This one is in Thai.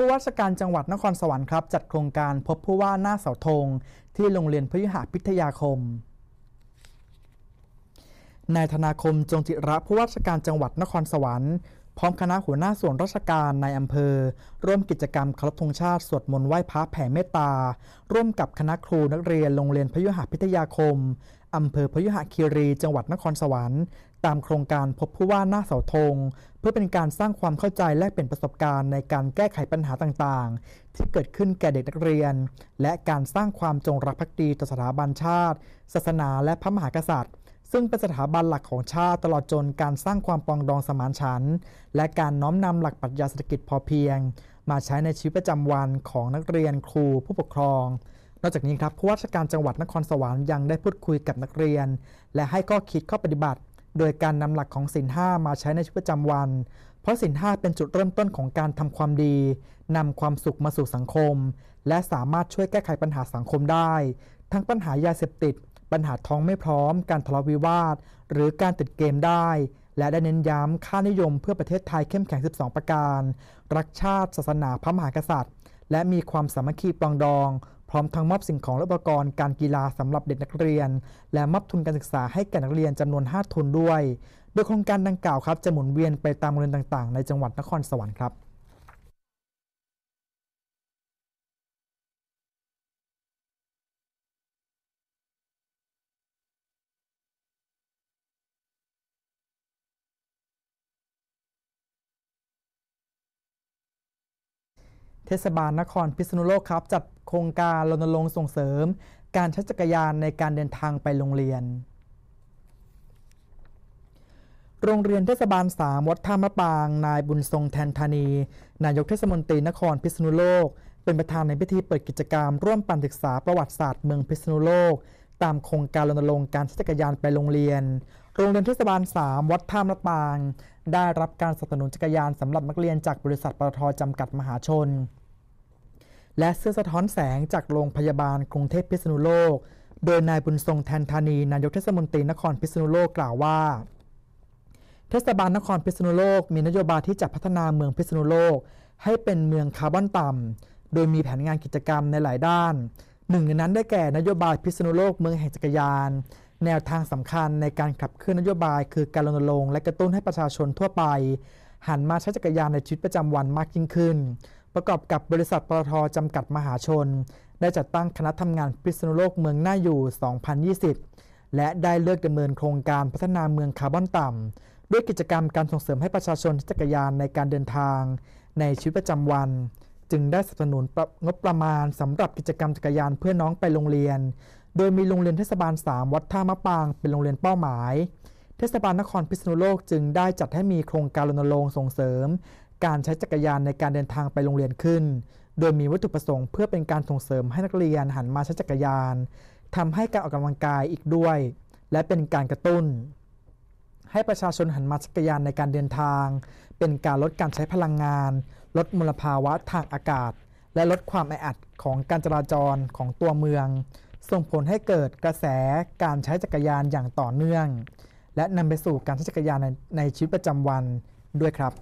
ผู้ว่าราชการจังหวัดนครสวรรค์ครับจัดโครงการพบผู้ว่าหน้าเสาธง ที่โรงเรียนพยุหพิทยาคม นายธนาคมจงจิระผู้ว่าราชการจังหวัดนครสวรรค์ พร้อมคณะหัวหน้าส่วนราชการในอำเภอ ร่วมกิจกรรมคารพธงชาติสวดมนต์ไหว้พระแผ่เมตตา ร่วมกับคณะครูนักเรียนโรงเรียนพยุหพิทยาคมอำเภอพยุหคีรี จังหวัดนครสวรรค์ ตามโครงการพบผู้ว่าหน้าเสาธง เพื่อเป็นการสร้างความเข้าใจและเป็นประสบการณ์ ในการแก้ไขปัญหาต่างๆ ที่เกิดขึ้นแก่เด็กนักเรียน และการสร้างความจงรักภักดีต่อสถาบันชาติ ศาสนาและพระมหากษัตริย์ ซึ่งเป็นสถาบันหลักของชาติตลอดจนการสร้างความปองดองสมานฉันท์ และการน้อมนำหลักปรัชญาเศรษฐกิจพอเพียง มาใช้ในชีวิตประจำวันของนักเรียนครู ผู้ปกครองนอกจากนี้ครับผู้ว่าราชการจังหวัดนครสวรรค์ยังได้พูดคุยกับนักเรียน และให้ข้อคิดข้อปฏิบัติ โดยการนำหลักของศีลห้ามาใช้ในชีวิตประจำวัน เพราะศีลห้าเป็นจุดเริ่มต้นของการทำความดีนำความสุขมาสู่สังคม และสามารถช่วยแก้ไขปัญหาสังคมได้ ทั้งปัญหายาเสพติด ปัญหาท้องไม่พร้อม การทะเลาะวิวาท หรือการติดเกมได้ และได้เน้นย้ำค่านิยม เพื่อประเทศไทยเข้มแข็ง12 ประการ รักชาติศาสนาพระมหากษัตริย์ และมีความสามัคคีปองดองพร้อมทั้งมอบสิ่งของและอุปกรณ์การกีฬาสำหรับเด็กนักเรียน และมอบทุนการศึกษาให้แก่นักเรียนจำนวน 5 ทุนด้วย โดยโครงการดังกล่าวครับจะหมุนเวียนไปตามโรงเรียนต่างๆ ในจังหวัดนครสวรรค์ครับเทศบาลนครพิษณุโลกครับจัดโครงการรณรงค์ส่งเสริม การใช้จักรยานในการเดินทางไปโรงเรียน โรงเรียนเทศบาล3วัดท่ามะปาง นายบุญทรงแทนธานี นายกเทศมนตรีนครพิษณุโลก เป็นประธานในพิธีเปิดกิจกรรม ร่วมปันศึกษาประวัติศาสตร์เมืองพิษณุโลก ตามโครงการรณรงค์การใช้จักรยานไปโรงเรียน โรงเรียนเทศบาล 3 วัดท่ามะปาง ได้รับการสนับสนุนจักรยานสำหรับนักเรียนจากบริษัทปตทจำกัดมหาชนและเสื้อสะท้อนแสงจากโรงพยาบาลกรุงเทพพิษณุโลก โดยนายบุญทรงแทนธานี นายกเทศมนตรีนครพิษณุโลกกล่าวว่า เทศบาลนครพิษณุโลกมีนโยบายที่จะพัฒนาเมืองพิษณุโลกให้เป็นเมืองคาร์บอนต่ำ โดยมีแผนงานกิจกรรมในหลายด้าน หนึ่งในนั้นได้แก่นโยบายพิษณุโลกเมืองแห่งจักรยาน แนวทางสำคัญในการขับเคลื่อนนโยบาย คือการรณรงค์และกระตุ้นให้ประชาชนทั่วไป หันมาใช้จักรยานในชีวิตประจำวันมากยิ่งขึ้นประกอบกับบริษัทปตทจำกัดมหาชน ได้จัดตั้งคณะทำงานพิษณุโลกเมืองหน้าอยู่ 2020 และได้เลือกดำเนินโครงการพัฒนาเมืองคาร์บอนต่ำด้วยกิจกรรมการส่งเสริมให้ประชาชนจักรยานในการเดินทางในชีวิตประจำวัน จึงได้สนับสนุนงบประมาณสำหรับกิจกรรมจักรยานเพื่อน้องไปโรงเรียน โดยมีโรงเรียนเทศบาล 3 วัดท่ามะปางเป็นโรงเรียนเป้าหมายเทศบาลนครพิษณุโลกจึงได้จัดให้มีโครงการรณรงค์ส่งเสริมการใช้จักรยานในการเดินทางไปโรงเรียนขึ้น โดยมีวัตถุประสงค์เพื่อเป็นการส่งเสริมให้นักเรียนหันมาใช้จักรยาน ทำให้การออกกำลังกายอีกด้วย และเป็นการกระตุ้น ให้ประชาชนหันมาจักรยานในการเดินทาง เป็นการลดการใช้พลังงาน ลดมลภาวะทางอากาศ และลดความแออัดของการจราจรของตัวเมือง ส่งผลให้เกิดกระแสการใช้จักรยานอย่างต่อเนื่อง และนำไปสู่การใช้จักรยานในในชีวิตประจำวันด้วยครับ